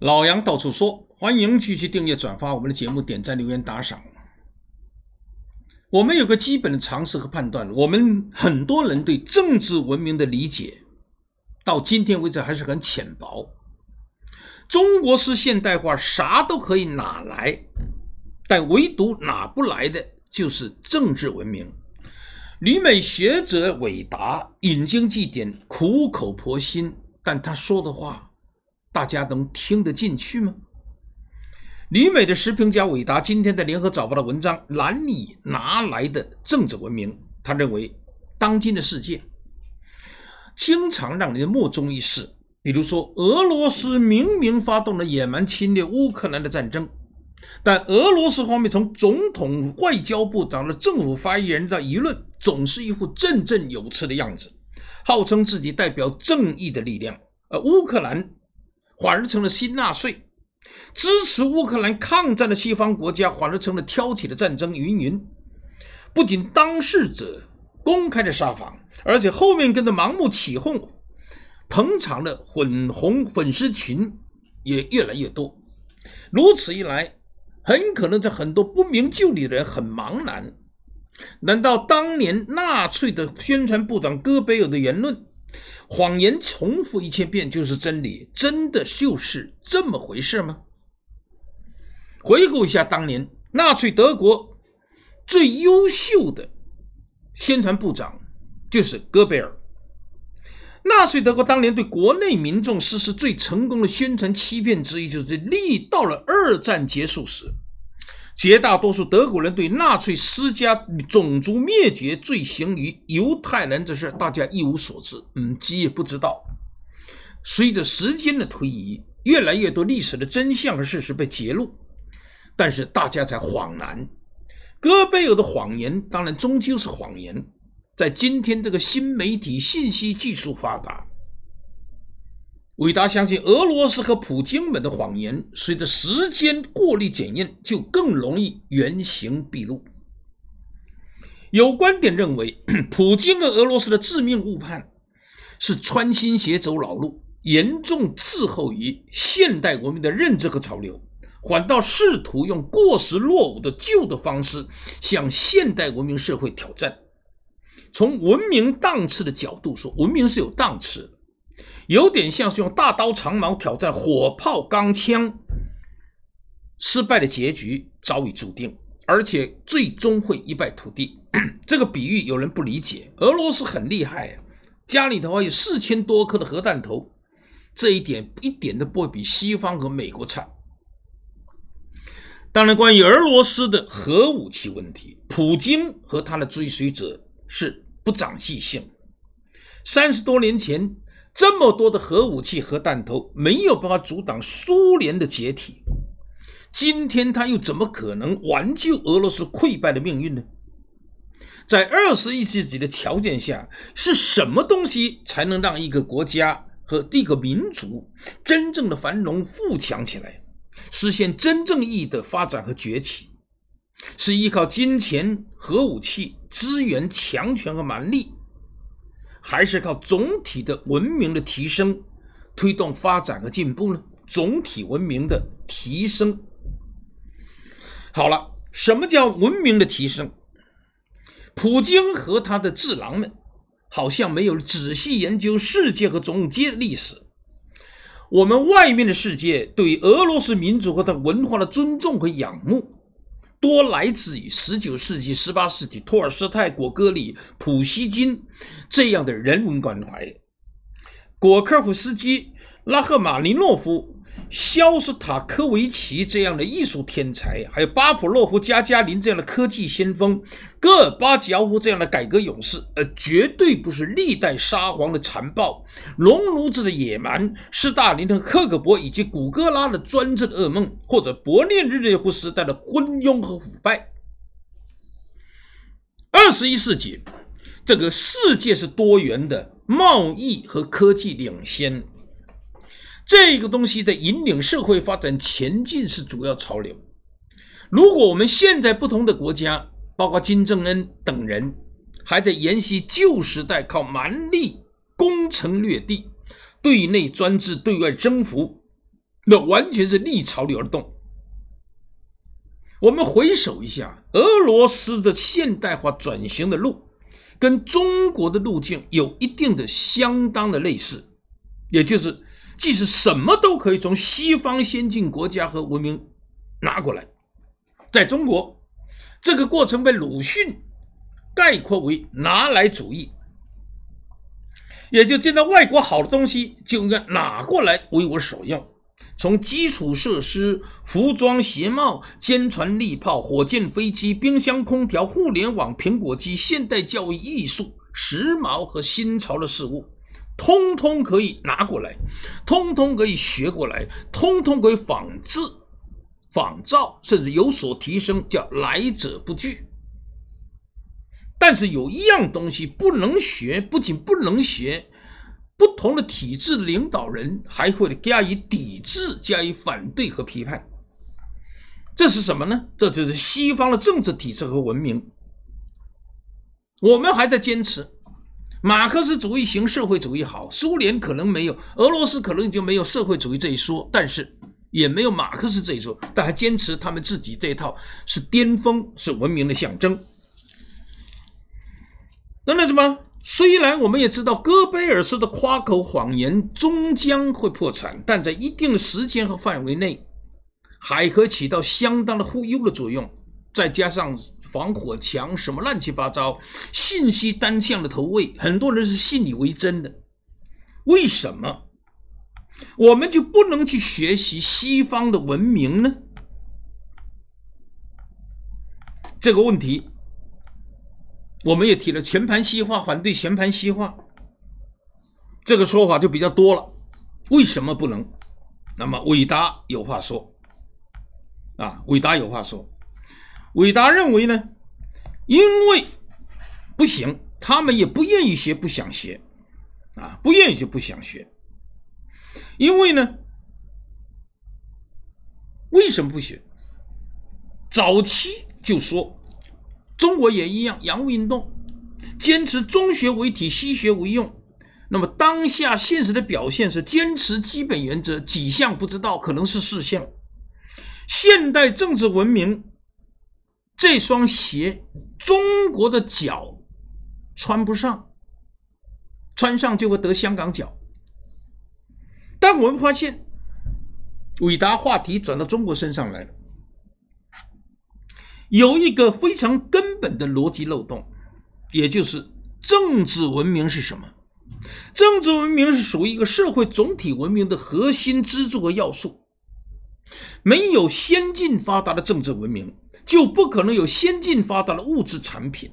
老杨到处说，欢迎继续订阅、转发我们的节目，点赞、留言、打赏。我们有个基本的常识和判断：我们很多人对政治文明的理解，到今天为止还是很浅薄。中国式现代化，啥都可以哪来，但唯独哪不来的就是政治文明。旅美学者韦达引经据典，苦口婆心，但他说的话。大家能听得进去吗？旅美的时评家韦达今天的《联合早报》的文章《难以拿来的政治文明》，他认为当今的世界经常让人莫衷一是。比如说，俄罗斯明明发动了野蛮侵略乌克兰的战争，但俄罗斯方面从总统、外交部长的政府发言人的舆论，总是一副振振有词的样子，号称自己代表正义的力量，而乌克兰。反而成了新纳粹，支持乌克兰抗战的西方国家反而成了挑起的战争。云云，不仅当事者公开的上访，而且后面跟着盲目起哄、捧场的粉红粉丝群也越来越多。如此一来，很可能在很多不明就里的人很茫然：难道当年纳粹的宣传部长戈培尔的言论？谎言重复一千遍就是真理，真的就是这么回事吗？回顾一下当年纳粹德国最优秀的宣传部长就是戈贝尔。纳粹德国当年对国内民众实施最成功的宣传欺骗之一，就是立到了二战结束时。绝大多数德国人对纳粹施加种族灭绝罪行于犹太人这事，大家一无所知，嗯，基也不知道。随着时间的推移，越来越多历史的真相和事实被揭露，但是大家才恍然，戈贝尔的谎言当然终究是谎言。在今天这个新媒体信息技术发达。韦达相信，俄罗斯和普京们的谎言，随着时间过滤检验，就更容易原形毕露。有观点认为，普京和俄罗斯的致命误判，是穿新鞋走老路，严重滞后于现代文明的认知和潮流，反倒试图用过时落伍的旧的方式向现代文明社会挑战。从文明档次的角度说，文明是有档次的。有点像是用大刀长矛挑战火炮钢枪，失败的结局早已注定，而且最终会一败涂地。这个比喻有人不理解。俄罗斯很厉害呀，家里头有四千多颗的核弹头，这一点一点都不比西方和美国差。当然，关于俄罗斯的核武器问题，普京和他的追随者是不长记性，三十多年前。这么多的核武器、核弹头没有办法阻挡苏联的解体，今天他又怎么可能挽救俄罗斯溃败的命运呢？在二十世纪的条件下，是什么东西才能让一个国家和一个民族真正的繁荣富强起来，实现真正意义的发展和崛起？是依靠金钱、核武器、资源、强权和蛮力？还是靠总体的文明的提升，推动发展和进步呢？总体文明的提升。好了，什么叫文明的提升？普京和他的智囊们好像没有仔细研究世界和总结历史。我们外面的世界对俄罗斯民族和他文化的尊重和仰慕。多来自于十九世纪、十八世纪，托尔斯泰、果戈里、普希金这样的人文关怀。果克夫斯基、拉赫马林诺夫。肖斯塔科维奇这样的艺术天才，还有巴甫洛夫、加加林这样的科技先锋，戈尔巴乔夫这样的改革勇士，而绝对不是历代沙皇的残暴、龙奴制的野蛮、斯大林的克格勃以及古哥拉的专制的噩梦，或者勃列日涅夫时代的昏庸和腐败。二十一世纪，这个世界是多元的，贸易和科技领先。这个东西的引领社会发展前进是主要潮流。如果我们现在不同的国家，包括金正恩等人，还在沿袭旧时代靠蛮力攻城略地、对内专制、对外征服，那完全是逆潮流而动。我们回首一下俄罗斯的现代化转型的路，跟中国的路径有一定的相当的类似，也就是。即使什么都可以从西方先进国家和文明拿过来，在中国，这个过程被鲁迅概括为“拿来主义”，也就见到外国好的东西就应该拿过来为我所用。从基础设施、服装鞋帽、坚船利炮、火箭飞机、冰箱空调、互联网、苹果机、现代教育、艺术、时髦和新潮的事物。通通可以拿过来，通通可以学过来，通通可以仿制、仿造，甚至有所提升，叫来者不拒。但是有一样东西不能学，不仅不能学，不同的体制领导人还会加以抵制、加以反对和批判。这是什么呢？这就是西方的政治体制和文明。我们还在坚持。马克思主义型社会主义好，苏联可能没有，俄罗斯可能就没有社会主义这一说，但是也没有马克思这一说，但还坚持他们自己这一套是巅峰，是文明的象征。那那什么？虽然我们也知道戈贝尔斯的夸口谎言终将会破产，但在一定的时间和范围内，还可起到相当的忽悠的作用，再加上。防火墙什么乱七八糟，信息单向的投喂，很多人是信以为真的。为什么我们就不能去学习西方的文明呢？这个问题我们也提了全盘西化反对全盘西化，这个说法就比较多了。为什么不能？那么伟达有话说啊，伟达有话说。伟达认为呢，因为不行，他们也不愿意学，不想学，啊，不愿意学，不想学，因为呢，为什么不学？早期就说，中国也一样，洋务运动坚持中学为体，西学为用。那么当下现实的表现是坚持基本原则几项不知道，可能是四项，现代政治文明。这双鞋，中国的脚穿不上，穿上就会得香港脚。但我们发现，伟达话题转到中国身上来了，有一个非常根本的逻辑漏洞，也就是政治文明是什么？政治文明是属于一个社会总体文明的核心支柱和要素。没有先进发达的政治文明，就不可能有先进发达的物质产品、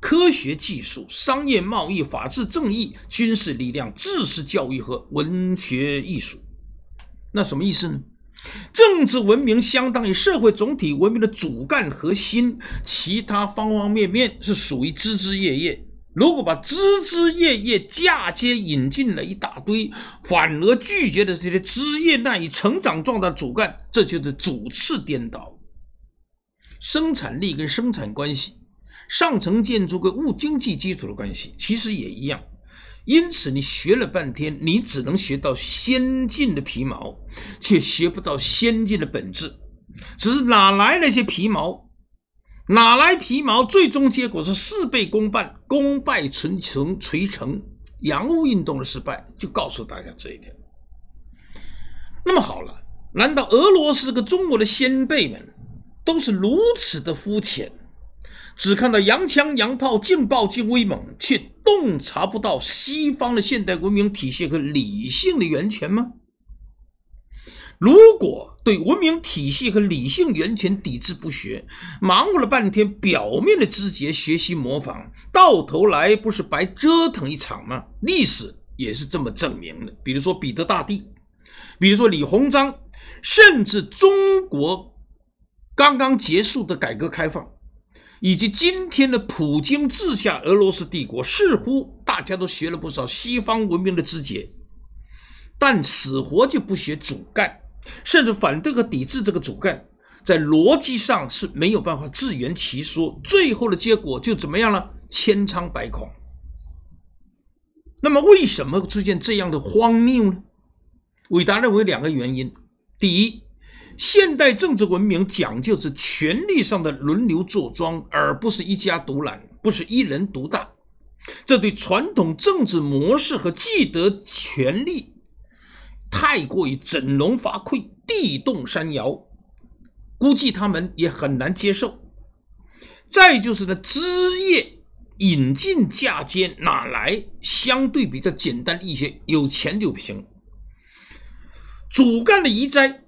科学技术、商业贸易、法治正义、军事力量、知识教育和文学艺术。那什么意思呢？政治文明相当于社会总体文明的主干核心，其他方方面面是属于枝枝叶叶。如果把枝枝叶叶嫁接引进了一大堆，反而拒绝了这些枝叶赖以成长壮大的主干，这就是主次颠倒。生产力跟生产关系，上层建筑跟物经济基础的关系其实也一样。因此，你学了半天，你只能学到先进的皮毛，却学不到先进的本质。只是哪来那些皮毛？哪来皮毛？最终结果是事倍功半，功败垂成，垂成。洋务运动的失败就告诉大家这一点。那么好了，难道俄罗斯和中国的先辈们都是如此的肤浅，只看到洋枪洋炮劲爆劲威猛，却洞察不到西方的现代文明体系和理性的源泉吗？如果对文明体系和理性源泉抵制不学，忙活了半天，表面的肢节学习模仿，到头来不是白折腾一场吗？历史也是这么证明的。比如说彼得大帝，比如说李鸿章，甚至中国刚刚结束的改革开放，以及今天的普京治下俄罗斯帝国，似乎大家都学了不少西方文明的肢节，但死活就不学主干。甚至反对和抵制这个主干，在逻辑上是没有办法自圆其说，最后的结果就怎么样了？千疮百孔。那么，为什么出现这样的荒谬呢？伟达认为两个原因：第一，现代政治文明讲究是权力上的轮流坐庄，而不是一家独揽，不是一人独大，这对传统政治模式和既得权利太过于振聋发聩、地动山摇，估计他们也很难接受。再就是呢，枝叶引进嫁接哪来相对比较简单一些？有钱就不行。主干的移栽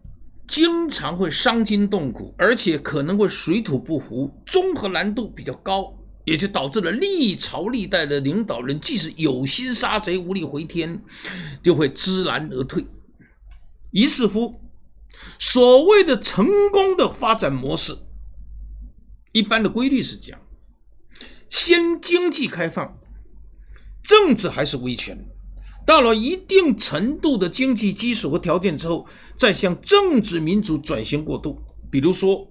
经常会伤筋动骨，而且可能会水土不服，综合难度比较高。也就导致了历朝历代的领导人，即使有心杀贼，无力回天，就会知难而退。于是乎，所谓的成功的发展模式，一般的规律是这样：先经济开放，政治还是威权；到了一定程度的经济基础和条件之后，再向政治民主转型过渡。比如说。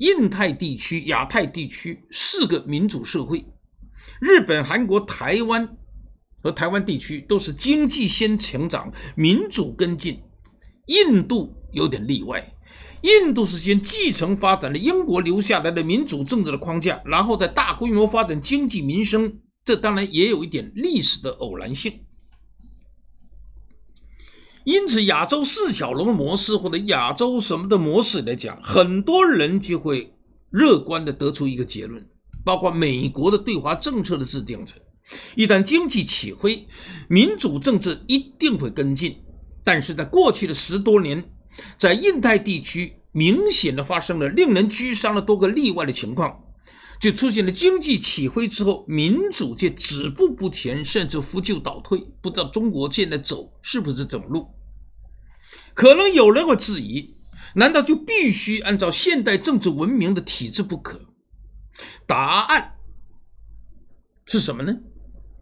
印太地区、亚太地区四个民主社会，日本、韩国、台湾和台湾地区都是经济先成长，民主跟进。印度有点例外，印度是先继承发展了英国留下来的民主政治的框架，然后再大规模发展经济民生。这当然也有一点历史的偶然性。因此，亚洲四小龙的模式或者亚洲什么的模式来讲，很多人就会乐观的得出一个结论，包括美国的对华政策的制定者，一旦经济起飞，民主政治一定会跟进。但是在过去的十多年，在印太地区，明显的发生了令人沮丧的多个例外的情况。就出现了经济起飞之后，民主却止步不前，甚至扶救倒退。不知道中国现在走是不是这种路？可能有人会质疑：难道就必须按照现代政治文明的体制不可？答案是什么呢？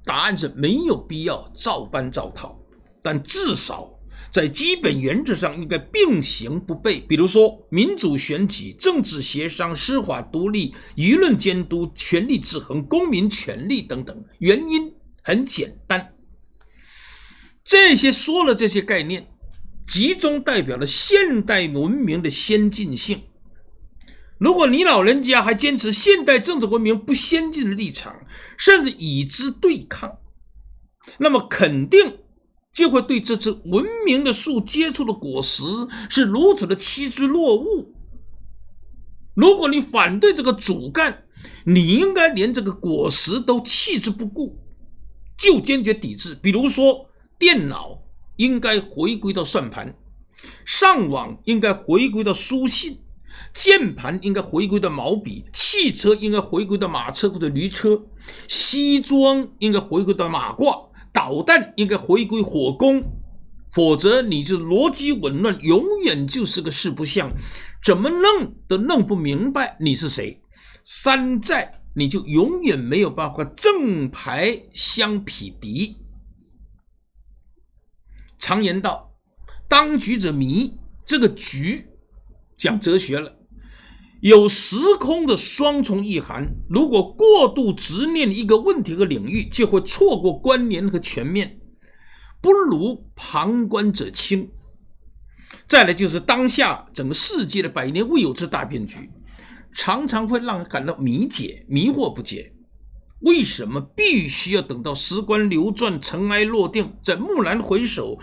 答案是没有必要照搬照套，但至少。在基本原则上应该并行不悖，比如说民主选举、政治协商、司法独立、舆论监督、权力制衡、公民权利等等。原因很简单，这些说了这些概念，集中代表了现代文明的先进性。如果你老人家还坚持现代政治文明不先进的立场，甚至与之对抗，那么肯定。就会对这只文明的树接触的果实是如此的趋之若鹜。如果你反对这个主干，你应该连这个果实都弃之不顾，就坚决抵制。比如说，电脑应该回归到算盘，上网应该回归到书信，键盘应该回归到毛笔，汽车应该回归到马车或者驴车，西装应该回归到马褂。导弹应该回归火攻，否则你这逻辑紊乱，永远就是个四不像，怎么弄都弄不明白你是谁，山寨你就永远没有办法正牌相匹敌。常言道，当局者迷，这个局讲哲学了。有时空的双重意涵，如果过度执念一个问题和领域，就会错过关联和全面，不如旁观者清。再来就是当下整个世界的百年未有之大变局，常常会让人感到迷解、迷惑不解，为什么必须要等到时光流转、尘埃落定，再木兰回首？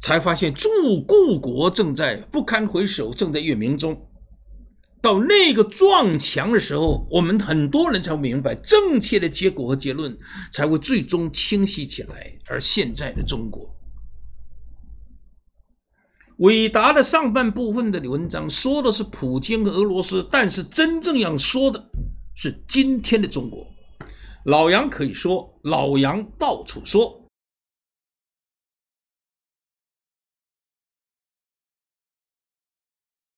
才发现，驻故国正在不堪回首，正在月明中。到那个撞墙的时候，我们很多人才明白，正确的结果和结论才会最终清晰起来。而现在的中国，伟达的上半部分的文章说的是普京和俄罗斯，但是真正要说的是今天的中国。老杨可以说，老杨到处说。